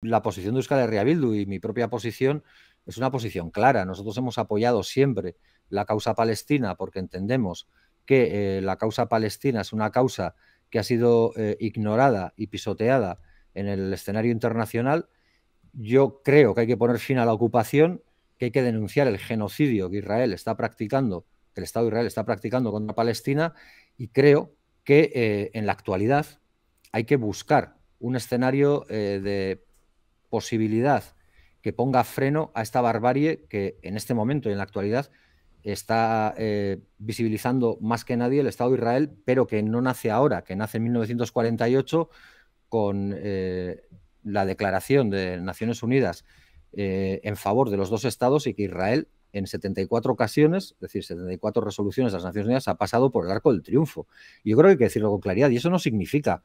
la posición de Euskal Herria Bildu y mi propia posición es una posición clara. Nosotros hemos apoyado siempre la causa palestina porque entendemos que eh, la causa palestina es una causa que ha sido eh, ignorada y pisoteada en el escenario internacional. Yo creo que hay que poner fin a la ocupación, que hay que denunciar el genocidio que Israel está practicando, que el Estado de Israel está practicando contra Palestina, y creo que eh, en la actualidad hay que buscar un escenario de posibilidad que ponga freno a esta barbarie que en este momento y en la actualidad está eh, visibilizando más que nadie el Estado de Israel, pero que no nace ahora, que nace en 1948 con eh, la declaración de Naciones Unidas eh, en favor de los dos estados y que Israel en 74 ocasiones, es decir, 74 resoluciones de las Naciones Unidas, ha pasado por el arco del triunfo. yo creo que hay que decirlo con claridad, y eso no significa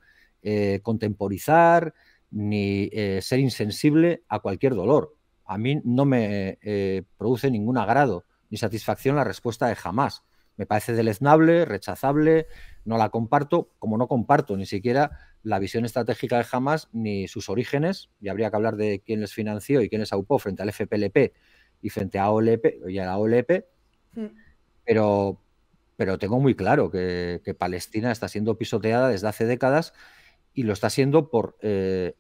contemporizar, ni eh, ser insensible a cualquier dolor. A mí no me eh, produce ningún agrado ni satisfacción la respuesta de jamás. Me parece deleznable, rechazable, no la comparto, como no comparto ni siquiera la visión estratégica de jamás ni sus orígenes, y habría que hablar de quién les financió y quién les aupó frente al FPLP y frente a OLP y a la OLP, pero, pero tengo muy claro que, Palestina está siendo pisoteada desde hace décadas y lo está siendo por eh,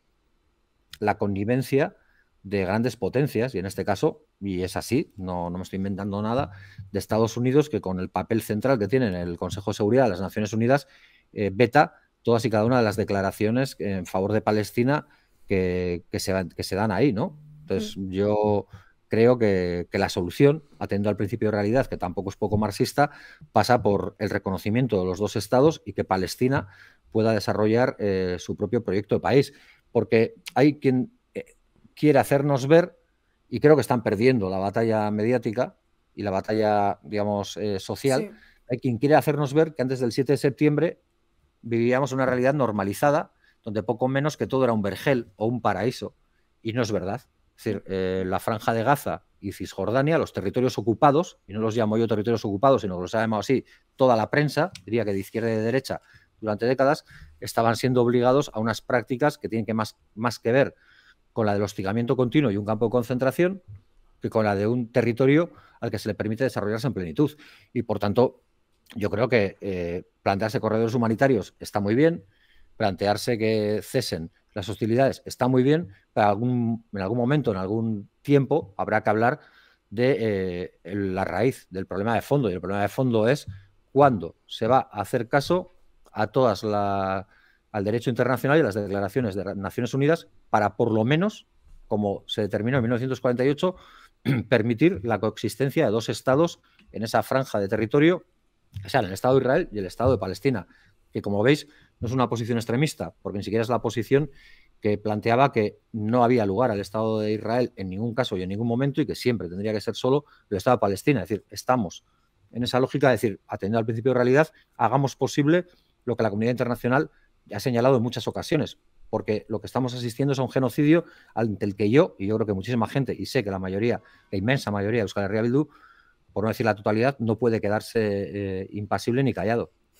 la connivencia de grandes potencias, y en este caso, y es así, no, no, me estoy inventando nada, de Estados Unidos, que con el papel central que tiene en el Consejo de Seguridad de las Naciones Unidas, eh, veta todas y cada una de las declaraciones en favor de Palestina que, se, que se, dan ahí, ¿no? Entonces, mm. yo creo que, la solución, atendo al principio de realidad, que tampoco es poco marxista, pasa por el reconocimiento de los dos estados y que Palestina pueda desarrollar eh, su propio proyecto de país porque hay quien eh, quiere hacernos ver, y creo que están perdiendo la batalla mediática y la batalla, digamos, eh, social, hay quien quiere hacernos ver que antes del 7 de septiembre vivíamos una realidad normalizada, donde poco menos que todo era un vergel o un paraíso, y no es verdad. Es decir, eh, la franja de Gaza y Cisjordania, los territorios ocupados, y no los llamo yo territorios ocupados, sino que los ha llamado así toda la prensa, diría que de izquierda y de derecha, durante décadas estaban siendo obligados a unas prácticas que tienen que más, más que ver con la del hostigamiento continuo y un campo de concentración que con la de un territorio al que se le permite desarrollarse en plenitud. Y por tanto, yo creo que eh, plantearse corredores humanitarios está muy bien, plantearse que cesen las hostilidades está muy bien, pero algún, en algún momento, en algún tiempo, habrá que hablar de eh, la raíz del problema de fondo. Y el problema de fondo es cuándo se va a hacer caso a todas la, al derecho internacional y a las declaraciones de Naciones Unidas para, por lo menos, como se determinó en 1948, permitir la coexistencia de dos estados en esa franja de territorio, o sea, el Estado de Israel y el Estado de Palestina, que como veis no es una posición extremista, porque ni siquiera es la posición que planteaba que no había lugar al Estado de Israel en ningún caso y en ningún momento y que siempre tendría que ser solo el Estado de Palestina. Es decir, estamos en esa lógica de decir, atendiendo al principio de realidad, hagamos posible lo que la comunidad internacional ha señalado en muchas ocasiones, porque lo que estamos asistiendo es a un genocidio ante el que yo, y yo creo que muchísima gente, y sé que la mayoría, la inmensa mayoría de Euskal Herria por no decir la totalidad, no puede quedarse eh, impasible ni callado.